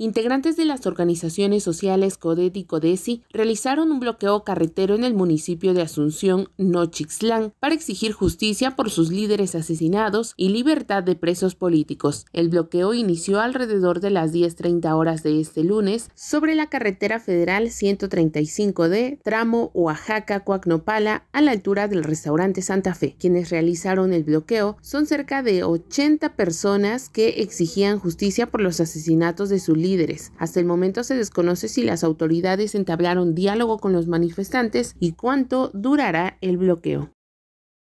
Integrantes de las organizaciones sociales CODET y CODESI realizaron un bloqueo carretero en el municipio de Asunción, Nochixtlán, para exigir justicia por sus líderes asesinados y libertad de presos políticos. El bloqueo inició alrededor de las 10.30 horas de este lunes sobre la carretera federal 135D, tramo oaxaca Cuacnopala a la altura del restaurante Santa Fe. Quienes realizaron el bloqueo son cerca de 80 personas que exigían justicia por los asesinatos de sus líderes. Hasta el momento se desconoce si las autoridades entablaron diálogo con los manifestantes y cuánto durará el bloqueo.